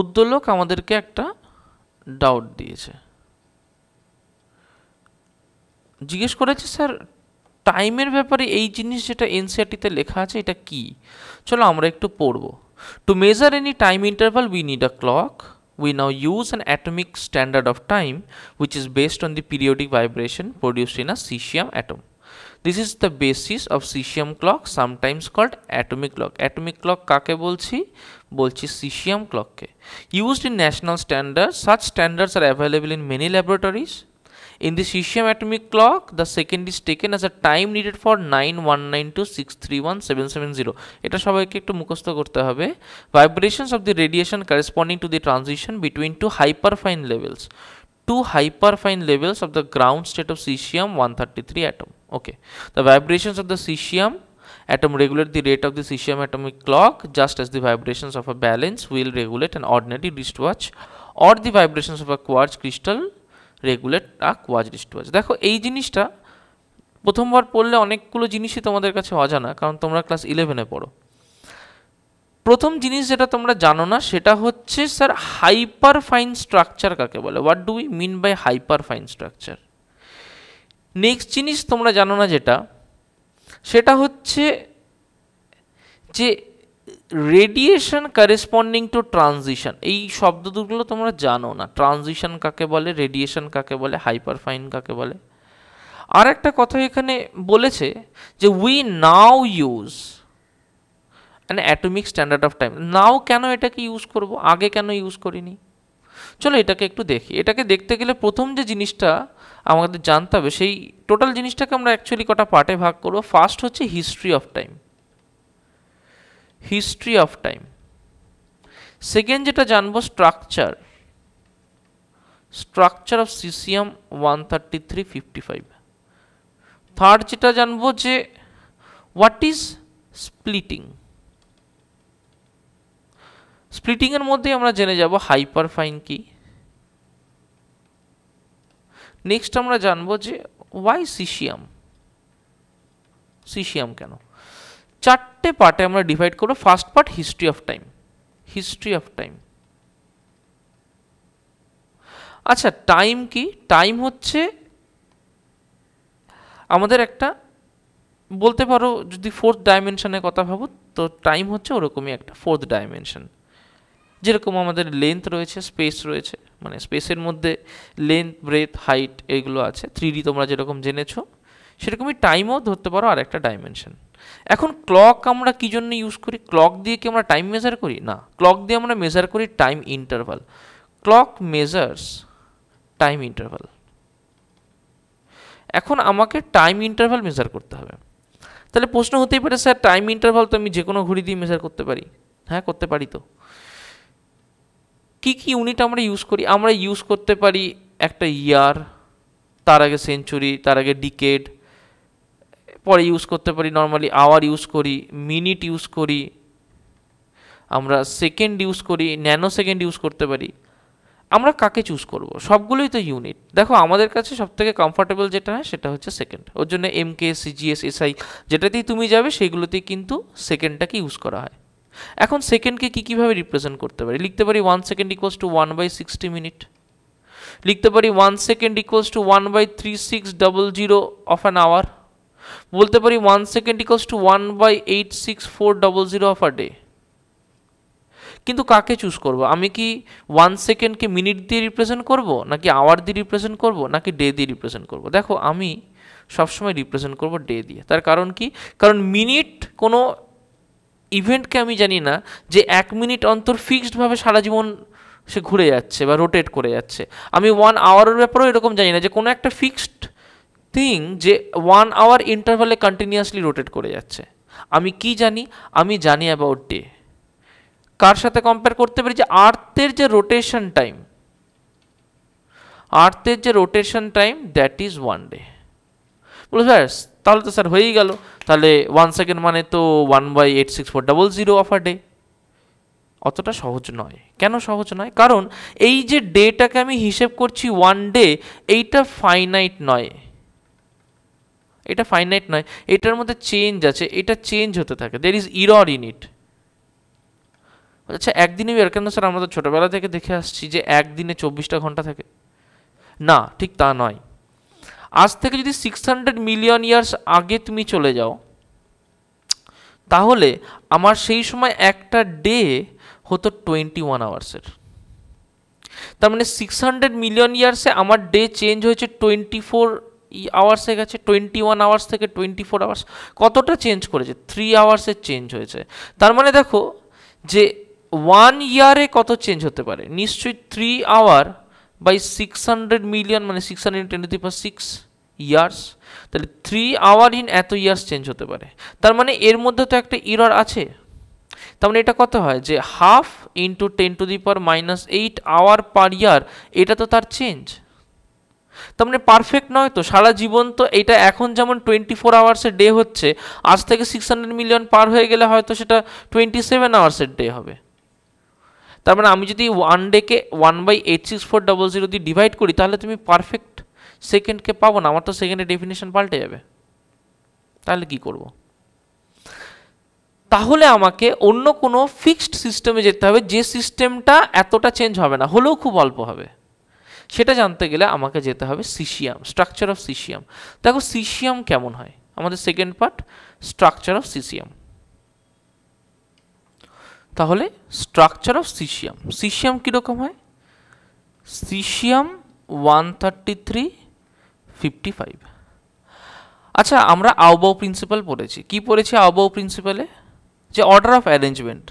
উদ্দোলক আমাদেরকে একটা ডাউট দিয়েছে জিজ্ঞেস করেছে স্যার টাইমের ব্যাপারে এই জিনিস যেটা এনসিআরটিতে লেখা আছে এটা কি চলো আমরা একটু পড়ব to measure any time interval we need a clock we now use an atomic standard of time which is based on the periodic vibration produced in a caesium atom this is the basis of caesium clock sometimes called atomic clock atomic clock কাকে বলছি বলছি caesium ক্লককে used in national standard such standards are available in many laboratories In the cesium atomic clock, the second is taken as a time needed for 9192631770. এটা সবাইকে একটু মুখস্থ করতে হবে vibrations of the radiation corresponding to the transition between two hyperfine levels two hyperfine levels of the ground state of cesium 133 atom okay the vibrations of the cesium atom regulate the rate of the cesium atomic clock just as the vibrations of a balance will regulate an ordinary wristwatch or the vibrations of a quartz crystal regulate a quartz wristwatch দেখো এই জিনিসটা প্রথমবার পড়লে অনেকগুলো জিনিসই তোমাদের কাছে অজানা কারণ তোমরা ক্লাস ইলেভেনে পড়ো প্রথম জিনিস যেটা তোমরা জানো না সেটা হচ্ছে স্যার হাইপার ফাইন স্ট্রাকচার কাকে বলে what do we mean by hyperfine structure next জিনিস তোমরা জানো না যেটা সেটা হচ্ছে যে রেডিয়েশন করেসপন্ডিং টু ট্রানজিশন এই শব্দ দুগুলো তোমরা জানো না ট্রানজিশন কাকে বলে রেডিয়েশন কাকে বলে হাইপারফাইন কাকে বলে আর একটা কথা এখানে বলেছে যে উই নাও ইউজ মানে atomic standard of time now কেন এটাকে ইউজ করব আগে কেন ইউজ করিনি চলো এটাকে একটু দেখি এটাকে দেখতে গেলে প্রথম যে জিনিসটা আমাদের জানতে হবে সেই টোটাল জিনিসটাকে আমরা অ্যাকচুয়ালি কটা পার্টে ভাগ করব ফার্স্ট হচ্ছে history of time history of time second যেটা জানবো structure structure of caesium one thirty three fifty five third যেটা জানবো যে হোয়াট ইজ স্প্লিটিং স্প্লিটিংয়ের মধ্যেই আমরা জেনে যাব হাইপারফাইন কী নেক্সট আমরা জানবো যে ওয়াই সিসিয়াম সিসিয়াম কেন চারটে পার্টে আমরা ডিভাইড করবো first part history of time history of time আচ্ছা টাইম কি টাইম হচ্ছে আমাদের একটা বলতে পারো যদি ফোর্থ ডাইমেনশনের কথা ভাবো তো টাইম হচ্ছে ওরকমই একটা ফোর্থ ডাইমেনশন যেরকম আমাদের লেন্থ রয়েছে স্পেস রয়েছে মানে স্পেসের মধ্যে লেন্থ ব্রেথ হাইট এগুলো আছে থ্রি তোমরা যেরকম জেনেছো সেরকমই টাইমও ধরতে পারো আর একটা ডাইমেনশন এখন ক্লক আমরা কী জন্য ইউজ করি ক্লক দিয়ে কি আমরা টাইম মেজার করি না ক্লক দিয়ে আমরা মেজার করি time interval clock measures time interval এখন আমাকে টাইম ইন্টারভাল মেজার করতে হবে তাহলে প্রশ্ন হতেই পারে স্যার টাইম ইন্টারভাল তো আমি যে কোনো ঘড়ি দিয়ে মেজার করতে পারি হ্যাঁ করতে পারি তো কী কী ইউনিট আমরা ইউজ করি আমরা ইউজ করতে পারি একটা ইয়ার তার আগে সেঞ্চুরি তার আগে ডিকেড পরে ইউজ করতে পারি নর্মালি আওয়ার ইউজ করি মিনিট ইউজ করি আমরা সেকেন্ড ইউজ করি ন্যানো সেকেন্ড ইউজ করতে পারি আমরা কাকে চুজ করব সবগুলোই তো ইউনিট দেখো আমাদের কাছে সবথেকে কমফর্টেবল যেটা হয় সেটা হচ্ছে সেকেন্ড ওর জন্য এম কে সিজিএস এসআই যেটাতেই তুমি যাবে সেগুলোতেই কিন্তু সেকেন্ডটাকে ইউজ করা হয় এখন সেকেন্ডকে কী কীভাবে রিপ্রেজেন্ট করতে পারি লিখতে পারি one second equals to one by sixty minute লিখতে পারি one second equals to one by three six double zero of an hour বলতে পারি one second equals to one by eight six four double zero of a day কিন্তু কাকে choose করবো আমি কি one সেকেন্ডকে মিনিট দিয়ে রিপ্রেজেন্ট করবো নাকি আওয়ার দিয়ে রিপ্রেজেন্ট করবো নাকি ডে দিয়ে রিপ্রেজেন্ট করবো দেখো আমি সবসময় রিপ্রেজেন্ট করবো ডে দিয়ে তার কারণ কি কারণ মিনিট কোনো ইভেন্টকে আমি জানি না যে এক মিনিট অন্তর ফিক্সডভাবে সারা জীবন সে ঘুরে যাচ্ছে বা রোটেট করে যাচ্ছে আমি ওয়ান আওয়ারের ব্যাপারেও এরকম জানি না যে কোনো একটা ফিক্সড থিং যে ওয়ান আওয়ার ইন্টারভ্যালে কন্টিনিউয়াসলি রোটেট করে যাচ্ছে আমি কি জানি আমি জানি অ্যাবাউট ডে কার সাথে কম্পেয়ার করতে পারি যে আর্থের যে রোটেশন টাইম আর্থের যে rotation time that is one day বলো স্যার তাহলে তো স্যার হয়েই গেল তাহলে ওয়ান সেকেন্ড মানে তো one by eight six four double zero of a day অতটা সহজ নয় কেন সহজ নয় কারণ এই যে ডেটাকে আমি হিসেব করছি ওয়ান ডে এইটা ফাইনাইট নয় এটা ফাইনাইট নয় এটার মধ্যে চেঞ্জ আছে এটা চেঞ্জ হতে থাকে there is error in it আচ্ছা একদিনে কেন স্যার আমরা তো ছোটোবেলা থেকে দেখে আসছি যে একদিনে চব্বিশটা ঘন্টা থাকে না ঠিক তা নয় আজ থেকে যদি সিক্স হান্ড্রেড মিলিয়ন ইয়ার্স আগে তুমি চলে যাও তাহলে আমার সেই সময় একটা ডে হতো টোয়েন্টি ওয়ান আওয়ার্সের তার মানে সিক্স হান্ড্রেড মিলিয়ন ইয়ার্সে আমার ডে চেঞ্জ হয়েছে টোয়েন্টি ফোর আওয়ার্সে গেছে টোয়েন্টি ওয়ান আওয়ার্স থেকে টোয়েন্টি ফোর আওয়ার্স কতটা চেঞ্জ করেছে থ্রি আওয়ার্সের চেঞ্জ হয়েছে তার মানে দেখো যে ওয়ান ইয়ারে কত চেঞ্জ হতে পারে নিশ্চয়ই three hour by six hundred million মানে six hundred two per six years তাহলে থ্রি আওয়ার ইন এত ইয়ার্স চেঞ্জ হতে পারে তার মানে এর মধ্যে তো একটা ইরার আছে তার মানে এটা কত হয় যে half into ten to the power minus eight hour per year এটা তো তার চেঞ্জ তার মানে পারফেক্ট নয় তো সারা জীবন তো এটা এখন যেমন টোয়েন্টি ফোর আওয়ার্সের ডে হচ্ছে আজ থেকে সিক্স হান্ড্রেড মিলিয়ন পার হয়ে গেলে হয়তো সেটা টোয়েন্টি সেভেন আওয়ার্সের ডে হবে তার মানে আমি যদি ওয়ান ডেকে one by eight six four double zero দিয়ে ডিভাইড করি তাহলে তুমি পারফেক্ট সেকেন্ডকে পাবো না আমার তো সেকেন্ডের ডেফিনেশন পাল্টে যাবে তাহলে কি করব। তাহলে আমাকে অন্য কোনো ফিক্সড সিস্টেমে যেতে হবে যে সিস্টেমটা এতটা চেঞ্জ হবে না হলেও খুব অল্প হবে সেটা জানতে গেলে আমাকে যেতে হবে সিসিয়াম স্ট্রাকচার অফ সিসিয়াম দেখো সিসিয়াম কেমন হয় আমাদের second part structure of caesium তাহলে স্ট্রাকচার অফ সিসিয়াম সিসিয়াম কীরকম হয় caesium one thirty three fifty five আচ্ছা আমরা আউবাউ প্রিন্সিপাল পড়েছি কি পড়েছি আউবাউ প্রিন্সিপালে যে order of arrangement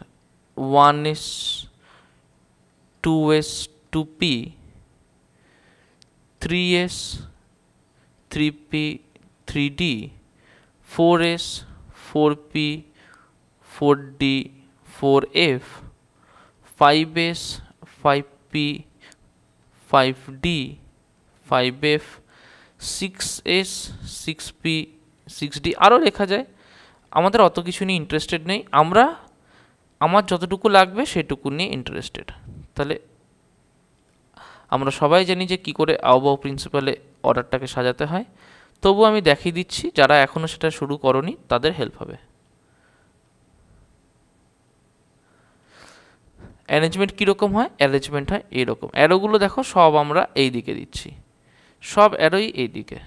one S two S two P three S three P three D four S four P four D 4f 5s 5p 5d 5f 6s 6p 6d আরও লেখা যায় আমাদের অত কিছু নিয়ে ইন্টারেস্টেড নেই আমরা আমার যতটুকু লাগবে সেটুকু নিয়ে ইন্টারেস্টেড তাহলে আমরা সবাই জানি যে কি করে আবহাওয়া প্রিন্সিপালে অর্ডারটাকে সাজাতে হয় তবু আমি দেখিয়ে দিচ্ছি যারা এখনও সেটা শুরু করনি তাদের হেল্প হবে অ্যারেঞ্জমেন্ট কীরকম হয় অ্যারেঞ্জমেন্ট হয় এইরকম অ্যারোগুলো দেখো সব আমরা এই দিকে দিচ্ছি সব অ্যারোই এই দিকে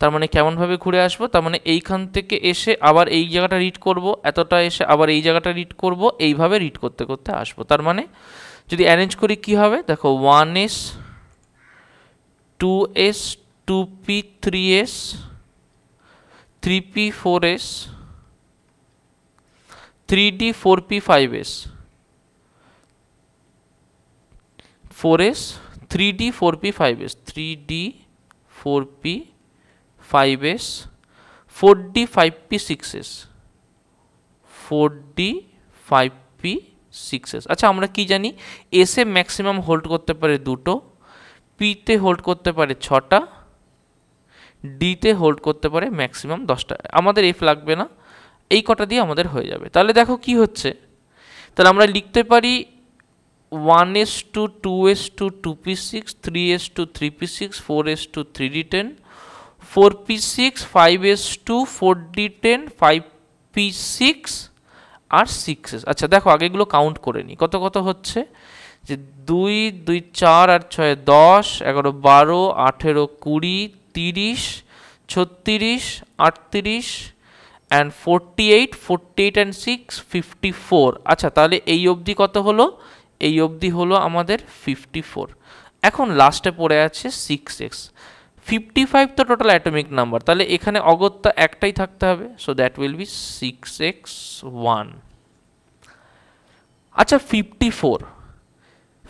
তার মানে কেমনভাবে ঘুরে আসবো তার মানে এইখান থেকে এসে আবার এই জায়গাটা রিড করব এতটা এসে আবার এই জায়গাটা রিড করব এইভাবে রিড করতে করতে আসবো তার মানে যদি অ্যারেঞ্জ করি কি হবে দেখো one S two S two P three S three P four S three D four P five S 4s 3d 4p 5s 3d 4p 5s 4d 5p 6s 4d 5p 6s আচ্ছা আমরা কি জানি S A maximum hold করতে পারে দুটো পিতে hold করতে পারে ছটা ডিতে হোল্ড করতে পারে ম্যাক্সিমাম দশটা আমাদের এফ লাগবে না এই কটা দিয়ে আমাদের হয়ে যাবে তাহলে দেখো কি হচ্ছে তাহলে আমরা লিখতে পারি 1s to 2s to 2p6, 3s to 3p6, 4s to 3d10, 4p6, 5s to 4d10, 5p6 R 6s আচ্ছা দেখো আগে এগুলো কাউন্ট করে নিই কত কত হচ্ছে যে দুই দুই চার আর ছয় দশ এগারো বারো আঠেরো কুড়ি তিরিশ ছত্রিশ আটত্রিশ and forty eight forty eight and six fifty four আচ্ছা তাহলে এই অবধি কত হলো এই অবধি হলো আমাদের ফিফটি ফোর এখন লাস্টে পড়ে আছে সিক্স 55 ফিফটি ফাইভ তো টোটাল অ্যাটমিক নাম্বার তাহলে এখানে অগত্যা একটাই থাকতে হবে so that will be six X one আচ্ছা fifty four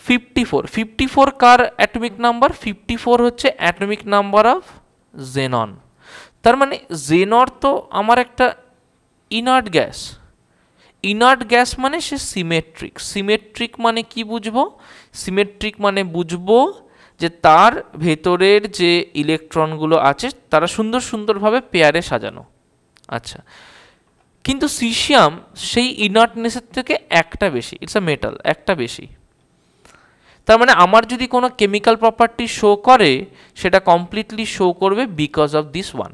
fifty four fifty four কার অ্যাটমিক নাম্বার ফিফটি ফোর হচ্ছে অ্যাটমিক নাম্বার অফ জেনন তার মানে জেনর তো আমার একটা ইনার্ট গ্যাস ইনার্ট গ্যাস মানে সে সিমেট্রিক সিমেট্রিক মানে কি বুঝবো সিমেট্রিক মানে বুঝবো যে তার ভেতরের যে ইলেকট্রনগুলো আছে তারা সুন্দর সুন্দরভাবে পেয়ারে সাজানো আচ্ছা কিন্তু সিসিয়াম সেই ইনার্টনেসের থেকে একটা বেশি ইটস আ মেটাল একটা বেশি তার মানে আমার যদি কোনো কেমিক্যাল প্রপার্টি শো করে সেটা কমপ্লিটলি শো করবে বিকজ অফ দিস ওয়ান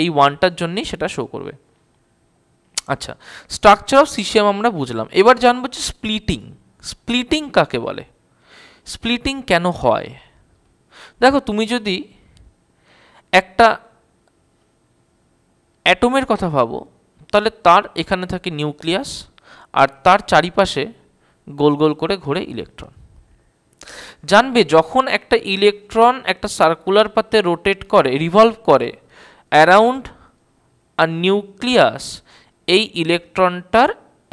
এই ওয়ানটার জন্যই সেটা শো করবে আচ্ছা স্ট্রাকচার অফ সিসিএম আমরা বুঝলাম এবার জানবো যে স্প্লিটিং স্প্লিটিং কাকে বলে স্প্লিটিং কেন হয় দেখো তুমি যদি একটা অ্যাটমের কথা ভাবো তাহলে তার এখানে থাকে নিউক্লিয়াস আর তার চারিপাশে গোল গোল করে ঘোরে ইলেকট্রন জানবে যখন একটা ইলেকট্রন একটা সার্কুলার পাতে রোটেট করে রিভলভ করে অ্যারাউন্ড আর নিউক্লিয়াস এই ইলেকট্রনটার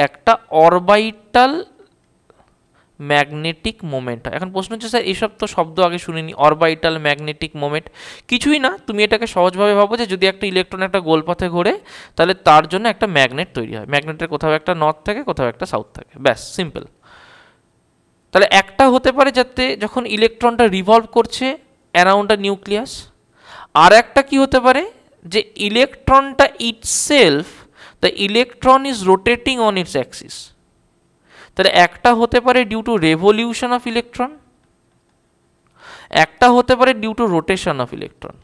একটা অরবাইটাল ম্যাগনেটিক মোমেন্ট এখন প্রশ্ন হচ্ছে স্যার এইসব তো শব্দ আগে শুনিনি অরবাইটাল ম্যাগনেটিক মোমেন্ট কিছুই না তুমি এটাকে সহজভাবে ভাবো যে যদি একটা ইলেকট্রন একটা গোলপথে ঘোরে তাহলে তার জন্য একটা ম্যাগনেট তৈরি হয় ম্যাগনেটের কোথাও একটা নর্থ থাকে কোথাও একটা সাউথ থাকে ব্যাস সিম্পল তাহলে একটা হতে পারে যাতে যখন ইলেকট্রনটা রিভলভ করছে অ্যারাউন্ড আ নিউক্লিয়াস আর একটা কি হতে পারে যে ইলেকট্রনটা itself the electron is rotating on its axis তাহলে একটা হতে পারে due to revolution of electron একটা হতে পারে due to rotation of electron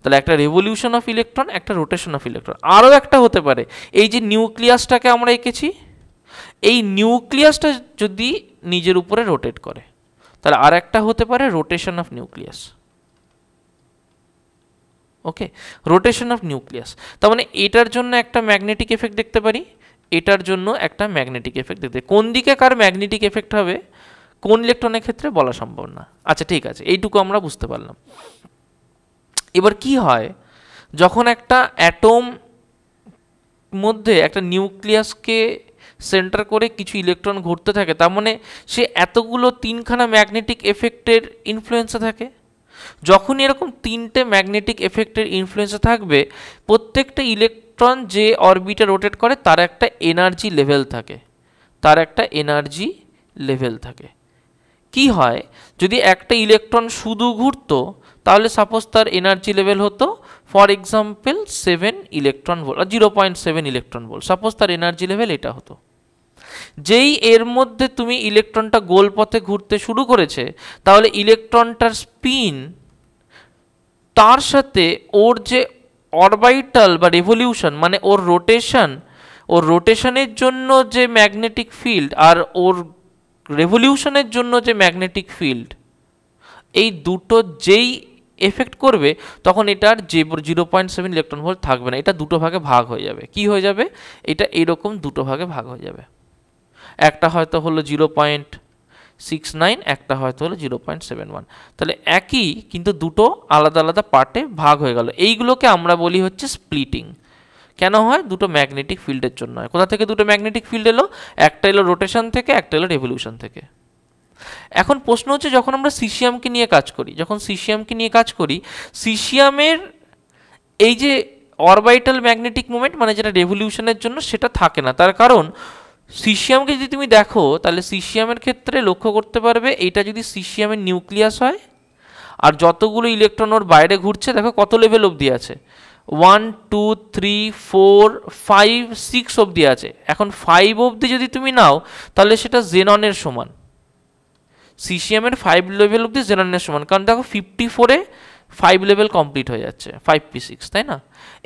তাহলে একটা রেভলিউশন অফ ইলেকট্রন একটা রোটেশন অফ ইলেকট্রন আরও একটা হতে পারে এই যে নিউক্লিয়াসটাকে আমরা এঁকেছি এই নিউক্লিয়াসটা যদি নিজের উপরে রোটেট করে তাহলে আর একটা হতে পারে rotation of nucleus okay rotation of nucleus তার মানে এটার জন্য একটা ম্যাগনেটিক এফেক্ট দেখতে পারি এটার জন্য একটা ম্যাগনেটিক এফেক্ট দেখতে কোন দিকে কার ম্যাগনেটিক এফেক্ট হবে কোন ইলেকট্রনের ক্ষেত্রে বলা সম্ভব না আচ্ছা ঠিক আছে এইটুকু আমরা বুঝতে পারলাম এবার কি হয় যখন একটা অ্যাটম মধ্যে একটা নিউক্লিয়াসকে সেন্টার করে কিছু ইলেকট্রন ঘুরতে থাকে তার মানে সে এতগুলো তিনখানা ম্যাগনেটিক এফেক্টের ইনফ্লুয়েন্সে থাকে যখনই এরকম তিনটে ম্যাগনেটিক এফেক্টের ইনফ্লুয়েন্সে থাকবে প্রত্যেকটা ইলেকট্রন যে অরবিটে রোটেট করে তার একটা এনার্জি লেভেল থাকে তার একটা এনার্জি লেভেল থাকে কি হয় যদি একটা ইলেকট্রন শুধু ঘুরত তাহলে সাপোজ তার এনার্জি লেভেল হতো for example seven electron volt zero point seven electron volt suppose তার এনার্জি লেভেল এটা হতো যেই এর মধ্যে তুমি ইলেকট্রনটা গোল পথে ঘুরতে শুরু করেছে তাহলে ইলেকট্রনটার স্পিন তার সাথে ওর যে অরবাইটাল বা রেভলিউশন মানে ওর রোটেশন ওর রোটেশনের জন্য যে ম্যাগনেটিক ফিল্ড আর ওর রেভলিউশনের জন্য যে ম্যাগনেটিক ফিল্ড এই দুটো যেই এফেক্ট করবে তখন এটার যে zero point seven electron volt থাকবে না এটা দুটো ভাগে ভাগ হয়ে যাবে কি হয়ে যাবে এটা এরকম দুটো ভাগে ভাগ হয়ে যাবে একটা হয়তো হলো জিরো পয়েন্ট সিক্স নাইন একটা হয়তো হলো জিরো পয়েন্ট সেভেন ওয়ান তাহলে একই কিন্তু দুটো আলাদা আলাদা পার্টে ভাগ হয়ে গেল এইগুলোকে আমরা বলি হচ্ছে স্প্লিটিং কেন হয় দুটো ম্যাগনেটিক ফিল্ডের জন্য হয় কোথা থেকে দুটো ম্যাগনেটিক ফিল্ড এলো একটা এলো রোটেশন থেকে একটা এলো রেভলিউশন থেকে এখন প্রশ্ন হচ্ছে যখন আমরা সিসিয়ামকে নিয়ে কাজ করি যখন সিসিয়ামকে নিয়ে কাজ করি সিসিয়ামের এই যে অরবাইটাল ম্যাগনেটিক মুভমেন্ট মানে যেটা রেভলিউশনের জন্য সেটা থাকে না তার কারণ সিসিয়ামকে যদি তুমি দেখো তাহলে সিসিয়ামের ক্ষেত্রে লক্ষ্য করতে পারবে এটা যদি সিসিয়ামের নিউক্লিয়াস হয় আর যতগুলো ইলেকট্রন ওর বাইরে ঘুরছে দেখো কত লেভেল অবধি আছে one two three four five six অবধি আছে এখন ফাইভ অবধি যদি তুমি নাও তাহলে সেটা জেননের সমান সিসিএমের ফাইভ লেভেল অবধি জেননের সমান কারণ দেখো ফিফটি ফোরে ফাইভ লেভেল কমপ্লিট হয়ে যাচ্ছে ফাইভ পি সিক্স তাই না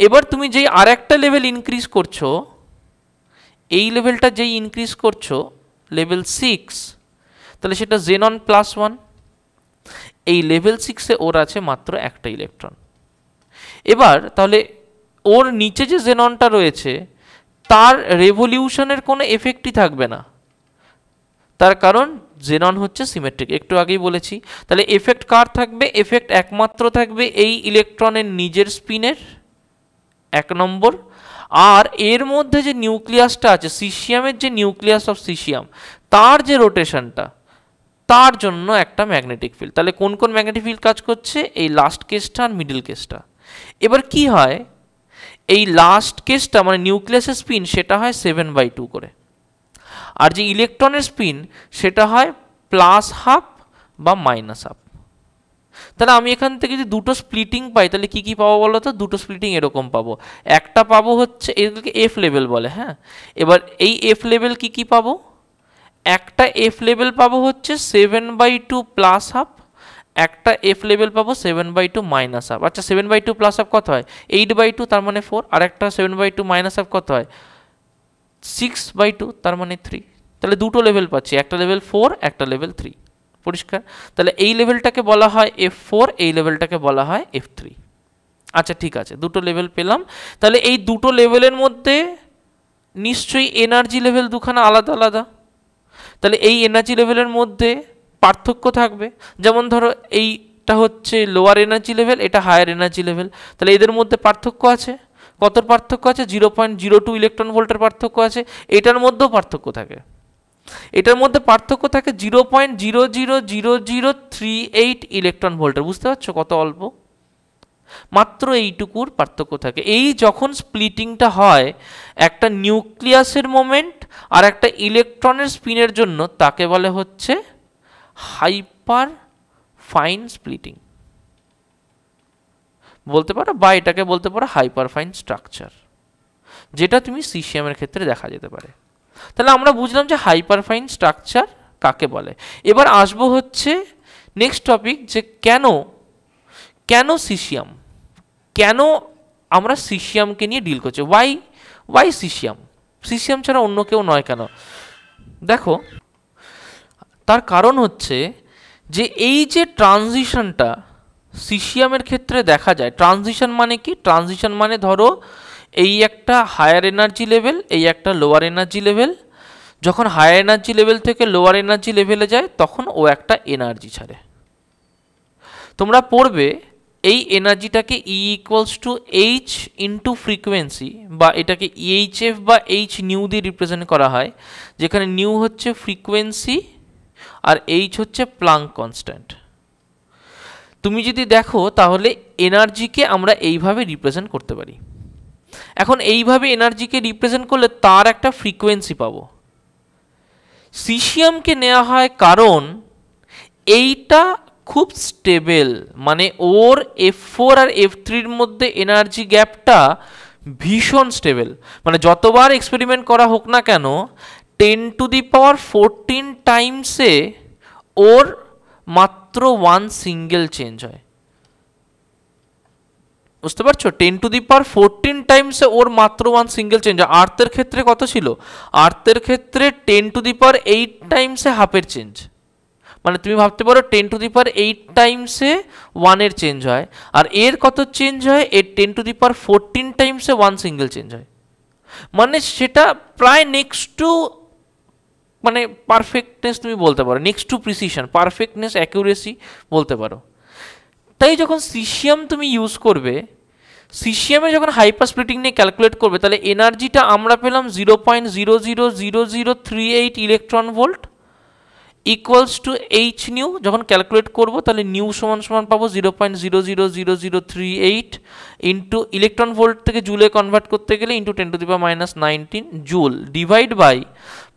এবার তুমি যেই আর একটা লেভেল ইনক্রিজ করছো এই লেভেলটা যেই ইনক্রিজ করছো লেভেল সিক্স তাহলে সেটা জেনন প্লাস ওয়ান এই লেভেল সিক্সে ওর আছে মাত্র একটা ইলেকট্রন এবার তাহলে ওর নিচে যে জেননটা রয়েছে তার রেভলিউশনের কোনো এফেক্টই থাকবে না তার কারণ জেনন হচ্ছে সিমেট্রিক একটু আগেই বলেছি তাহলে এফেক্ট কার থাকবে এফেক্ট একমাত্র থাকবে এই ইলেকট্রনের নিজের স্পিনের এক নম্বর আর এর মধ্যে যে নিউক্লিয়াসটা আছে সিসিয়ামের যে নিউক্লিয়াস অফ সিসিয়াম তার যে রোটেশনটা তার জন্য একটা ম্যাগনেটিক ফিল্ড তাহলে কোন কোন ম্যাগনেটিক ফিল্ড কাজ করছে এই লাস্ট কেসটা আর মিডিল কেসটা এবার কি হয় এই লাস্ট কেসটা মানে নিউক্লিয়াসের স্পিন সেটা হয় সেভেন বাই টু করে আর যে ইলেকট্রনের স্পিন সেটা হয় প্লাস হাফ বা মাইনাস হাফ তাহলে আমি এখান থেকে যদি দুটো স্প্লিটিং পাই তাহলে কি কি পাবো বলো তো দুটো স্প্লিটিং এরকম পাবো একটা পাবো হচ্ছে এদেরকে এফ লেভেল বলে হ্যাঁ এবার এই এফ লেভেল কি কি পাবো একটা এফ লেভেল পাবো হচ্ছে seven by two plus half একটা এফ লেভেল পাবো seven by two minus half আচ্ছা seven by two plus half কত হয় এইট বাই টু তার মানে ফোর আর একটা seven by two minus half কত হয় সিক্স বাই টু তার মানে থ্রি তাহলে দুটো লেভেল পাচ্ছি একটা লেভেল ফোর একটা লেভেল থ্রি পরিষ্কার তাহলে এই লেভেলটাকে বলা হয় এফ ফোর এই লেভেলটাকে বলা হয় এফ থ্রি আচ্ছা ঠিক আছে দুটো লেভেল পেলাম তাহলে এই দুটো লেভেলের মধ্যে নিশ্চয়ই এনার্জি লেভেল দুখানা আলাদা আলাদা তাহলে এই এনার্জি লেভেলের মধ্যে পার্থক্য থাকবে যেমন ধরো এইটা হচ্ছে লোয়ার এনার্জি লেভেল এটা হায়ার এনার্জি লেভেল তাহলে এদের মধ্যে পার্থক্য আছে কত পার্থক্য আছে zero point zero two electron ভোল্টের পার্থক্য আছে এটার মধ্যেও পার্থক্য থাকে এটার মধ্যে পার্থক্য থাকে zero point zero zero zero zero three eight electron ভোল্টের বুঝতে পারছো কত অল্প মাত্র এইটুকুর পার্থক্য থাকে এই যখন স্প্লিটিংটা হয় একটা নিউক্লিয়াসের মোমেন্ট আর একটা ইলেকট্রনের স্পিনের জন্য তাকে বলে হচ্ছে হাইপার ফাইন স্প্লিটিং বলতে পারো বা এটাকে বলতে পারো হাইপার ফাইন স্ট্রাকচার যেটা তুমি সিসিএমের ক্ষেত্রে দেখা যেতে পারে তাহলে আমরা বুঝলাম যে হাইপারফাইন স্ট্রাকচার কাকে বলে এবার আসবো হচ্ছে নেক্সট টপিক যে কেন কেন সিসিয়াম কেন আমরা সিসিয়ামকে নিয়ে ডিল করছি ওয়াই ওয়াই সিসিয়াম সিসিয়াম ছাড়া অন্য কেউ নয় কেন দেখো তার কারণ হচ্ছে যে এই যে ট্রানজিশনটা সিসিয়ামের ক্ষেত্রে দেখা যায় ট্রানজিশন মানে কি ট্রানজিশন মানে ধরো এই একটা হায়ার এনার্জি লেভেল এই একটা লোয়ার এনার্জি লেভেল যখন হায়ার এনার্জি লেভেল থেকে লোয়ার এনার্জি লেভেলে যায় তখন ও একটা এনার্জি ছাড়ে তোমরা পড়বে এই এনার্জিটাকে E equals to H into frequency বা এটাকে ইএইচএফ e বা এইচ নিউ দিয়ে রিপ্রেজেন্ট করা হয় যেখানে নিউ হচ্ছে ফ্রিকোয়েন্সি আর এইচ হচ্ছে প্লাং কনস্ট্যান্ট তুমি যদি দেখো তাহলে এনার্জিকে আমরা এইভাবে রিপ্রেজেন্ট করতে পারি এখন এইভাবে এনার্জিকে রিপ্রেজেন্ট করলে তার একটা ফ্রিকোয়েন্সি পাবো সিসিয়ামকে নেওয়া হয় কারণ এইটা খুব স্টেবেল মানে ওর এফ ফোর আর এফ থ্রির মধ্যে এনার্জি গ্যাপটা ভীষণ স্টেবেল মানে যতবার এক্সপেরিমেন্ট করা হোক না কেন ten to the power fourteen টাইমসে ওর মাত্র ওয়ান সিঙ্গেল চেঞ্জ হয় বুঝতে পারছো ten to the power fourteen টাইমসে ওর মাত্র ওয়ান সিঙ্গেল চেঞ্জ আর্থের ক্ষেত্রে কত ছিল আর্থের ক্ষেত্রে ten to the power eight টাইমসে হাফের চেঞ্জ মানে তুমি ভাবতে পারো ten to the power eight টাইমসে ওয়ানের চেঞ্জ হয় আর এর কত চেঞ্জ হয় এর ten to the power fourteen টাইমসে ওয়ান সিঙ্গেল চেঞ্জ হয় মানে সেটা প্রায় নেক্সট টু মানে পারফেক্টনেস তুমি বলতে পারো next to precision perfectness accuracy বলতে পারো তাই যখন সিসিয়াম তুমি ইউজ করবে সিসিয়ামে যখন হাইপার স্প্লিটিং নিয়ে ক্যালকুলেট করবে তাহলে এনার্জিটা আমরা পেলাম zero point zero zero zero zero three eight electron volt equals to H nu যখন ক্যালকুলেট করব তাহলে নিউ সমান সমান পাবো zero point zero zero zero zero three eight into electron volt থেকে জুলে কনভার্ট করতে গেলে into ten to the power minus nineteen joule divide by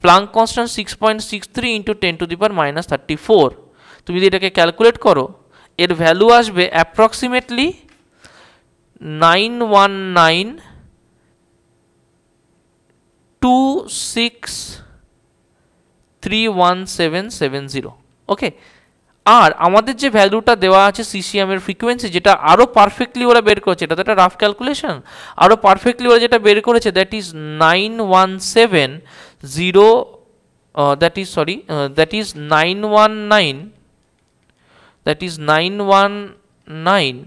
Planck constant six point six three into ten to the power minus thirty four তুমি যদি এটাকে calculate করো এর value আসবে approximately nine one nine two six three one seven seven zero okay আর আমাদের যে ভ্যালুটা দেওয়া আছে সিসিএমের ফ্রিকোয়েন্সি যেটা আরও পারফেক্টলি ওরা বের করেছে এটা তো একটা রাফ ক্যালকুলেশন আরও পারফেক্টলি ওরা যেটা বের করেছে that is nine one seven zero that is sorry that is nine one nine that is 919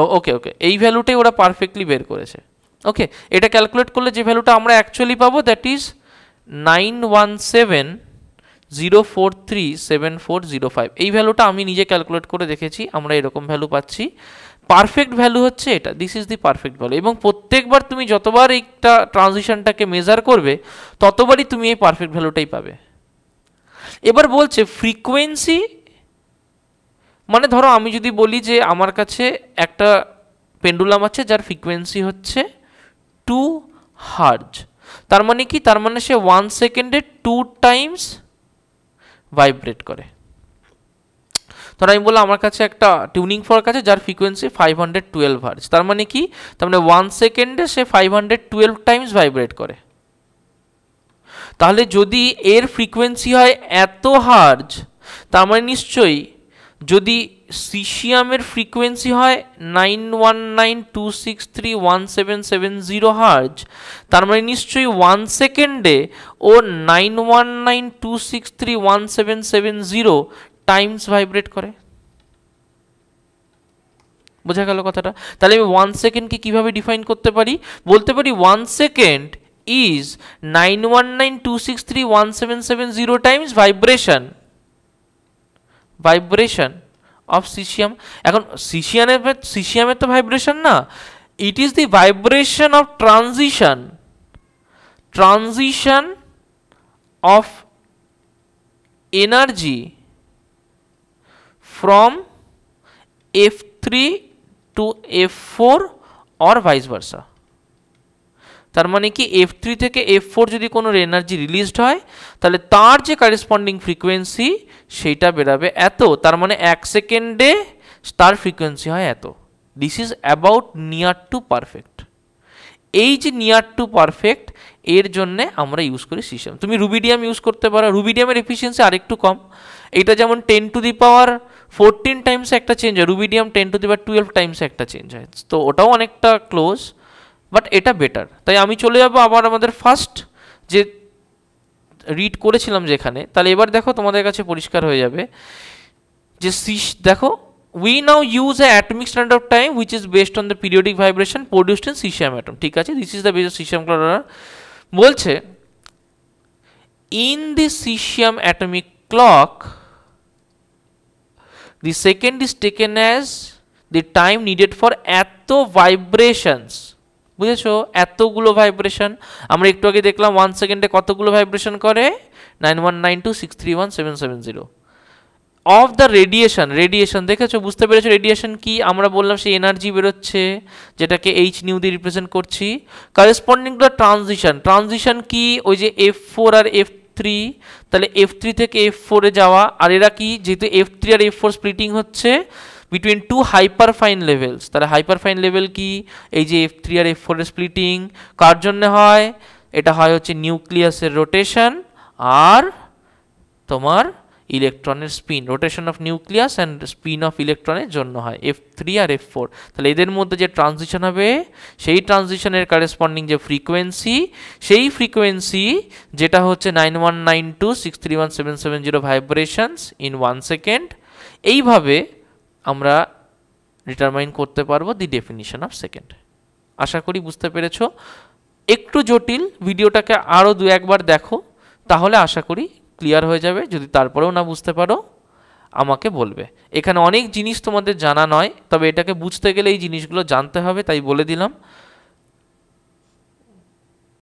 ও ওকে ওকে এই ভ্যালুটাই ওরা পারফেক্টলি বের করেছে ওকে এটা ক্যালকুলেট করলে যে ভ্যালুটা আমরা অ্যাকচুয়ালি পাবো that is nine one seven zero four three seven four zero five এই ভ্যালুটা আমি নিজে ক্যালকুলেট করে দেখেছি আমরা এরকম ভ্যালু পাচ্ছি পারফেক্ট ভ্যালু হচ্ছে এটা this is the perfect value এবং প্রত্যেকবার তুমি যতবার এইটা ট্রানজিশনটাকে মেজার করবে ততবারই তুমি এই পারফেক্ট ভ্যালুটাই পাবে এবার বলছে ফ্রিকোয়েন্সি মানে ধরো আমি যদি বলি যে আমার কাছে একটা পেন্ডুলাম আছে যার ফ্রিকোয়েন্সি হচ্ছে টু হার্জ তার মানে কি তার মানে সে ওয়ান সেকেন্ডে টু টাইমস ভাইব্রেট করে ধরো আমি বললাম আমার কাছে একটা টিউনিং ফর্ক আছে যার frequency five hundred twelve hertz তার মানে কি তার মানে ওয়ান সেকেন্ডে সে five hundred twelve times vibrate করে তাহলে যদি এর ফ্রিকোয়েন্সি হয় এত হার্জ তার মানে নিশ্চয়ই যদি সিসিয়ামের ফ্রিকোয়েন্সি হয় nine one nine two six three one seven seven zero hertz তার মানে নিশ্চয়ই ওয়ান সেকেন্ডে ও nine one nine two six three one seven seven zero times vibrate করে বোঝা গেল কথাটা তাহলে আমি ওয়ান সেকেন্ডকে কীভাবে ডিফাইন করতে পারি বলতে পারি one second is 919263177 times vibration vibration of cesium এখন সিসিয়ামে সিসিয়ামে তো ভাইব্রেশন না it is the vibration of transition transition of energy from f3 to f4 or vice versa তার মানে কি এফ থ্রি থেকে এফ ফোর যদি কোনো এনার্জি রিলিজড হয় তাহলে তার যে কারেসপন্ডিং ফ্রিকোয়েন্সি সেইটা বেরাবে এত তার মানে এক সেকেন্ডে তার ফ্রিকোয়েন্সি হয় এত this is about near to perfect এই যে নিয়ার টু পারফেক্ট এর জন্যে আমরা ইউজ করি সিস্টেম তুমি রুবিডিয়াম ইউজ করতে পারো রুবিডিয়ামের এফিসিয়েন্সি আরেকটু কম এটা যেমন ten to the power fourteen times একটা চেঞ্জ হয় rubidium ten to the power twelve times একটা চেঞ্জ হয় তো ওটাও অনেকটা ক্লোজ বাট এটা বেটার তাই আমি চলে যাব আবার আমাদের ফার্স্ট যে রিড করেছিলাম যেখানে তাহলে এবার দেখো তোমাদের কাছে পরিষ্কার হয়ে যাবে যে সিস দেখো we now use a atomic stand of time which is best on the periodic vibration produced in caesium atom ঠিক আছে this is the base caesium clock বলছে in the caesium atomic clock the second is taken as the time needed for এত vibrations বুঝেছো এতগুলো vibration আমরা একটু আগে দেখলাম ওয়ান সেকেন্ডে কতগুলো ভাইব্রেশন করে nine one nine two six three one seven seven zero of the radiation radiation দেখেছো বুঝতে পেরেছো রেডিয়েশন কি আমরা বললাম সেই এনার্জি বেরোচ্ছে যেটাকে এইচ নিউ দিয়ে রিপ্রেজেন্ট করছি corresponding to the transition transition কি ওই যে এফ ফোর আর এফ থ্রি তাহলে এফ থ্রি থেকে এফ ফোরে যাওয়া আর এরা কি যেহেতু এফ থ্রি আর এফ ফোর স্প্লিটিং হচ্ছে বিটুইন টু হাইপারফাইন লেভেলস তাহলে হাইপারফাইন লেভেল কি এই যে এফ থ্রি আর এফ ফোরের স্প্লিটিং কার জন্যে হয় এটা হয় হচ্ছে নিউক্লিয়াসের রোটেশন আর তোমার ইলেকট্রনের spin rotation of nucleus and spin of ইলেকট্রনের জন্য হয় এফ থ্রি আর এফ ফোর তাহলে এদের মধ্যে যে ট্রানজিশন হবে সেই ট্রানজিশনের কারেসপন্ডিং যে ফ্রিকোয়েন্সি সেই ফ্রিকোয়েন্সি যেটা হচ্ছে nine one nine two six three one seven seven zero vibrations in one second এইভাবে আমরা ডিটারমাইন করতে পারবো দি ডেফিনিশন অফ সেকেন্ড আশা করি বুঝতে পেরেছ একটু জটিল ভিডিওটাকে আরও দু একবার দেখো তাহলে আশা করি ক্লিয়ার হয়ে যাবে যদি তারপরেও না বুঝতে পারো আমাকে বলবে এখানে অনেক জিনিস তোমাদের জানা নয় তবে এটাকে বুঝতে গেলে এই জিনিসগুলো জানতে হবে তাই বলে দিলাম